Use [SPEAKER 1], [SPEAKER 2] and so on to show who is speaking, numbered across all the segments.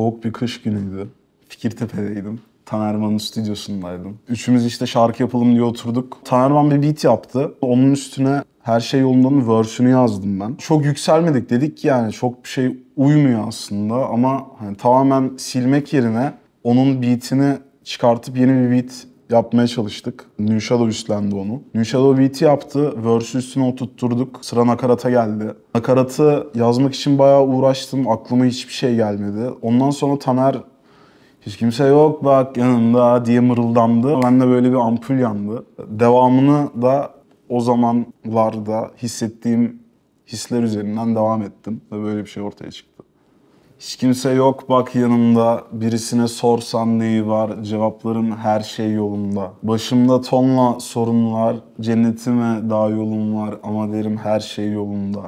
[SPEAKER 1] Soğuk bir kış günüydü. Fikirtepe'deydim. Tanerman'ın stüdyosundaydım. Üçümüz işte şarkı yapalım diye oturduk. Tanerman bir beat yaptı. Onun üstüne her şey yolundan verse'ünü yazdım ben. Çok yükselmedik dedik ki yani çok bir şey uymuyor aslında ama hani tamamen silmek yerine onun beatini çıkartıp yeni bir beat yapmaya çalıştık. Nüşado üstlendi onu. Nüşado beat yaptı. Verse üstüne oturtturduk. Sıra nakarata geldi. Nakaratı yazmak için bayağı uğraştım. Aklıma hiçbir şey gelmedi. Ondan sonra Taner hiç kimse yok bak yanında diye mırıldandı. Ben de böyle bir ampul yandı. Devamını da o zamanlarda hissettiğim hisler üzerinden devam ettim ve böyle bir şey ortaya çıktı. Hiç kimse yok bak yanımda. Birisine sorsan neyi var? Cevaplarım her şey yolunda. Başımda tonla sorunlar. Cennetime daha yolum var ama derim her şey yolunda.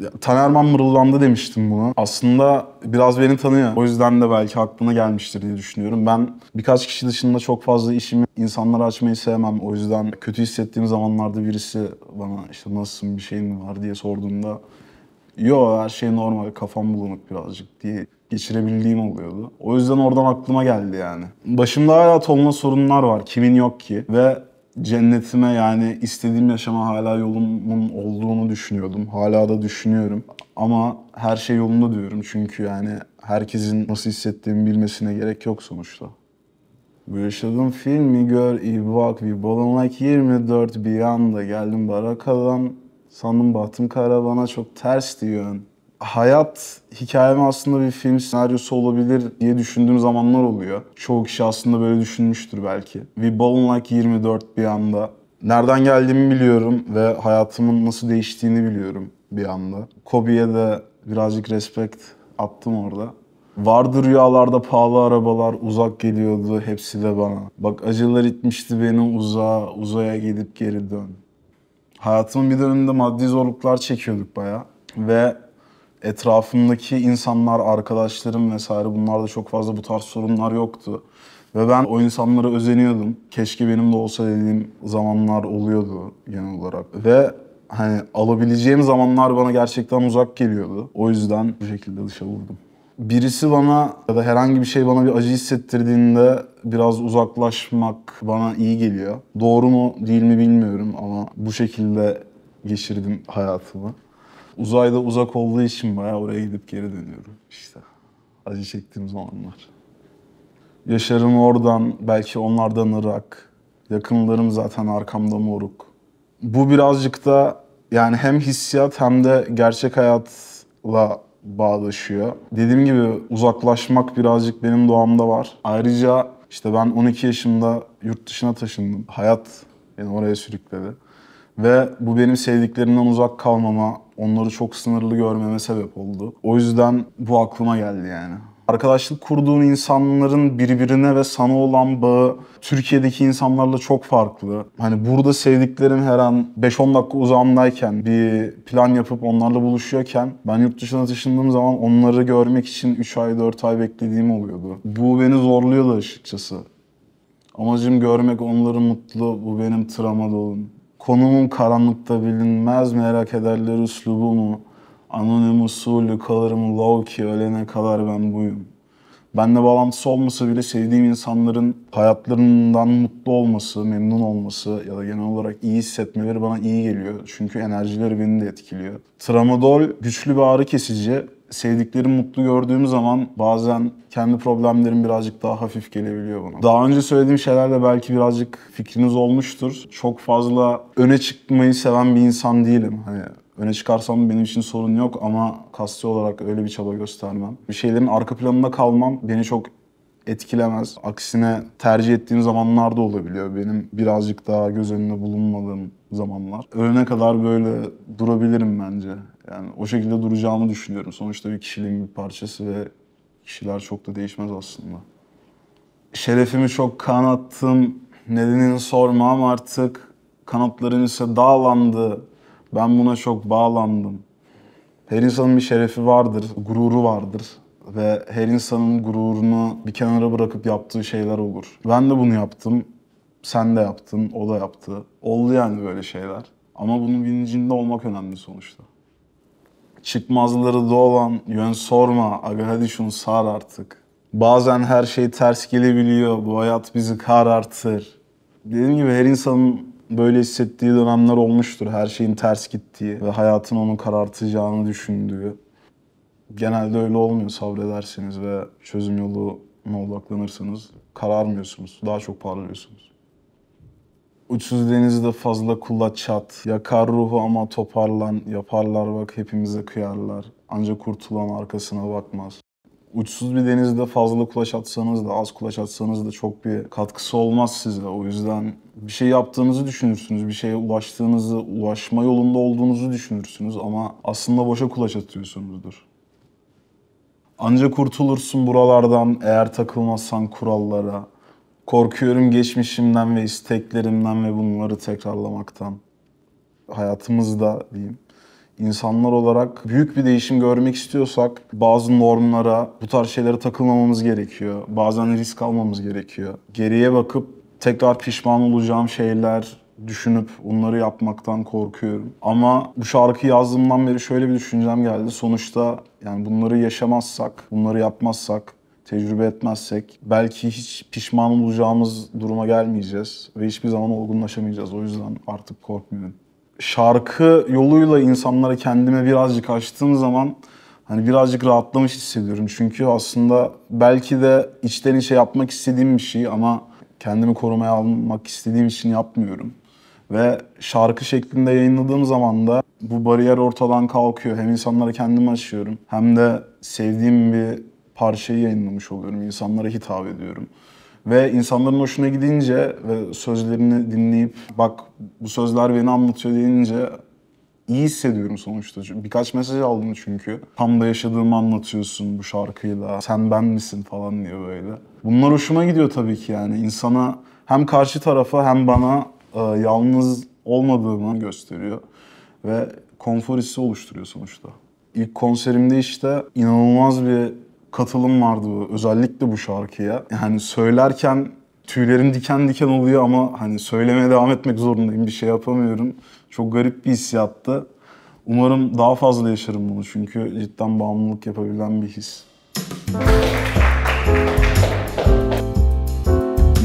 [SPEAKER 1] Ya, Tanerman mırıldandı demiştim buna. Aslında biraz beni tanıyor. O yüzden de belki aklına gelmiştir diye düşünüyorum. Ben birkaç kişi dışında çok fazla işimi insanlara açmayı sevmem. O yüzden kötü hissettiğim zamanlarda birisi bana işte nasılsın bir şeyin var diye sorduğunda yo her şey normal kafam bulanık birazcık diye geçirebildiğim oluyordu. O yüzden oradan aklıma geldi yani. Başımda hala tonla sorunlar var. Kimin yok ki? Ve cennetime yani istediğim yaşama hala yolumun olduğunu düşünüyordum. Hala da düşünüyorum. Ama her şey yolunda diyorum çünkü yani herkesin nasıl hissettiğimi bilmesine gerek yok sonuçta. Bu yaşadığım filmi gör, iyi bak, bir balon like 24 bir anda geldim barakadan sandım bahtım kara bana çok ters diyor. Hayat hikayemi aslında bir film senaryosu olabilir diye düşündüğüm zamanlar oluyor. Çoğu kişi aslında böyle düşünmüştür belki. We balloon Like 24 bir anda. Nereden geldiğimi biliyorum ve hayatımın nasıl değiştiğini biliyorum bir anda. Kobe'ye de birazcık respect attım orada. Vardı rüyalarda pahalı arabalar uzak geliyordu hepsi de bana. Bak acılar itmişti beni uzağa, uzaya gidip geri dön hayatımın bir döneminde maddi zorluklar çekiyorduk baya ve etrafımdaki insanlar, arkadaşlarım vesaire bunlarda çok fazla bu tarz sorunlar yoktu. Ve ben o insanlara özeniyordum. Keşke benim de olsa dediğim zamanlar oluyordu genel olarak. Ve hani alabileceğim zamanlar bana gerçekten uzak geliyordu. O yüzden bu şekilde dışa vurdum birisi bana ya da herhangi bir şey bana bir acı hissettirdiğinde biraz uzaklaşmak bana iyi geliyor. Doğru mu değil mi bilmiyorum ama bu şekilde geçirdim hayatımı. Uzayda uzak olduğu için bayağı oraya gidip geri dönüyorum işte. Acı çektiğim zamanlar. Yaşarım oradan, belki onlardan Irak. Yakınlarım zaten arkamda moruk. Bu birazcık da yani hem hissiyat hem de gerçek hayatla bağdaşıyor. Dediğim gibi uzaklaşmak birazcık benim doğamda var. Ayrıca işte ben 12 yaşımda yurt dışına taşındım. Hayat beni oraya sürükledi. Ve bu benim sevdiklerimden uzak kalmama, onları çok sınırlı görmeme sebep oldu. O yüzden bu aklıma geldi yani arkadaşlık kurduğun insanların birbirine ve sana olan bağı Türkiye'deki insanlarla çok farklı. Hani burada sevdiklerin her an 5-10 dakika uzağımdayken bir plan yapıp onlarla buluşuyorken ben yurt dışına taşındığım zaman onları görmek için 3 ay 4 ay beklediğim oluyordu. Bu beni zorluyordu açıkçası. Amacım görmek onları mutlu, bu benim travma dolum. Konumum karanlıkta bilinmez, merak ederler üslubu mu? Anonim usulü kalırım low ki ölene kadar ben buyum. Benle bağlantısı olmasa bile sevdiğim insanların hayatlarından mutlu olması, memnun olması ya da genel olarak iyi hissetmeleri bana iyi geliyor. Çünkü enerjileri beni de etkiliyor. Tramadol güçlü bir ağrı kesici. Sevdiklerim mutlu gördüğüm zaman bazen kendi problemlerim birazcık daha hafif gelebiliyor bana. Daha önce söylediğim şeylerle belki birazcık fikriniz olmuştur. Çok fazla öne çıkmayı seven bir insan değilim. Hani öne çıkarsam benim için sorun yok ama kasti olarak öyle bir çaba göstermem. Bir şeylerin arka planında kalmam beni çok etkilemez. Aksine tercih ettiğim zamanlar da olabiliyor. Benim birazcık daha göz önünde bulunmadığım zamanlar. Ölene kadar böyle durabilirim bence. Yani o şekilde duracağımı düşünüyorum. Sonuçta bir kişiliğin bir parçası ve kişiler çok da değişmez aslında. Şerefimi çok kanattım. Nedenini sormam artık. Kanatların ise dağlandı. Ben buna çok bağlandım. Her insanın bir şerefi vardır, gururu vardır ve her insanın gururunu bir kenara bırakıp yaptığı şeyler olur. Ben de bunu yaptım, sen de yaptın, o da yaptı. Oldu yani böyle şeyler. Ama bunun bilincinde olmak önemli sonuçta. Çıkmazları doğan, yön sorma, aga hadi şunu sar artık. Bazen her şey ters gelebiliyor, bu hayat bizi karartır. Dediğim gibi her insanın böyle hissettiği dönemler olmuştur. Her şeyin ters gittiği ve hayatın onu karartacağını düşündüğü. Genelde öyle olmuyor sabrederseniz ve çözüm yoluna odaklanırsanız kararmıyorsunuz. Daha çok parlıyorsunuz. Uçsuz denizde fazla kula çat. Yakar ruhu ama toparlan. Yaparlar bak hepimize kıyarlar. Ancak kurtulan arkasına bakmaz uçsuz bir denizde fazla kulaç atsanız da az kulaç atsanız da çok bir katkısı olmaz size. O yüzden bir şey yaptığınızı düşünürsünüz. Bir şeye ulaştığınızı, ulaşma yolunda olduğunuzu düşünürsünüz ama aslında boşa kulaç atıyorsunuzdur. Ancak kurtulursun buralardan eğer takılmazsan kurallara. Korkuyorum geçmişimden ve isteklerimden ve bunları tekrarlamaktan. Hayatımızda diyeyim insanlar olarak büyük bir değişim görmek istiyorsak bazı normlara, bu tarz şeylere takılmamamız gerekiyor. Bazen risk almamız gerekiyor. Geriye bakıp tekrar pişman olacağım şeyler düşünüp onları yapmaktan korkuyorum. Ama bu şarkıyı yazdığımdan beri şöyle bir düşüncem geldi. Sonuçta yani bunları yaşamazsak, bunları yapmazsak tecrübe etmezsek belki hiç pişman olacağımız duruma gelmeyeceğiz ve hiçbir zaman olgunlaşamayacağız. O yüzden artık korkmuyorum şarkı yoluyla insanlara kendime birazcık açtığım zaman hani birazcık rahatlamış hissediyorum. Çünkü aslında belki de içten içe yapmak istediğim bir şey ama kendimi korumaya almak istediğim için yapmıyorum. Ve şarkı şeklinde yayınladığım zaman da bu bariyer ortadan kalkıyor. Hem insanlara kendimi açıyorum hem de sevdiğim bir parçayı yayınlamış oluyorum. İnsanlara hitap ediyorum. Ve insanların hoşuna gidince ve sözlerini dinleyip bak bu sözler beni anlatıyor deyince iyi hissediyorum sonuçta. Birkaç mesaj aldım çünkü. Tam da yaşadığımı anlatıyorsun bu şarkıyla. Sen ben misin falan diye böyle. Bunlar hoşuma gidiyor tabii ki yani. insana hem karşı tarafa hem bana e, yalnız olmadığımı gösteriyor. Ve konfor hissi oluşturuyor sonuçta. İlk konserimde işte inanılmaz bir katılım vardı bu özellikle bu şarkıya. Yani söylerken tüylerim diken diken oluyor ama hani söylemeye devam etmek zorundayım. Bir şey yapamıyorum. Çok garip bir hissiyattı. Umarım daha fazla yaşarım bunu çünkü cidden bağımlılık yapabilen bir his.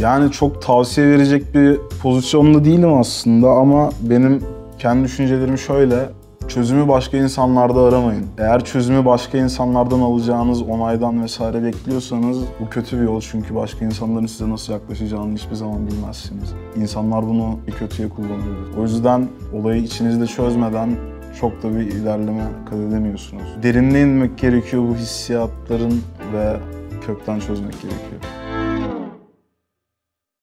[SPEAKER 1] Yani çok tavsiye verecek bir pozisyonda değilim aslında ama benim kendi düşüncelerim şöyle. Çözümü başka insanlarda aramayın. Eğer çözümü başka insanlardan alacağınız onaydan vesaire bekliyorsanız bu kötü bir yol çünkü başka insanların size nasıl yaklaşacağını hiçbir zaman bilmezsiniz. İnsanlar bunu bir kötüye kullanıyor. O yüzden olayı içinizde çözmeden çok da bir ilerleme kat edemiyorsunuz. Derinliğe inmek gerekiyor bu hissiyatların ve kökten çözmek gerekiyor.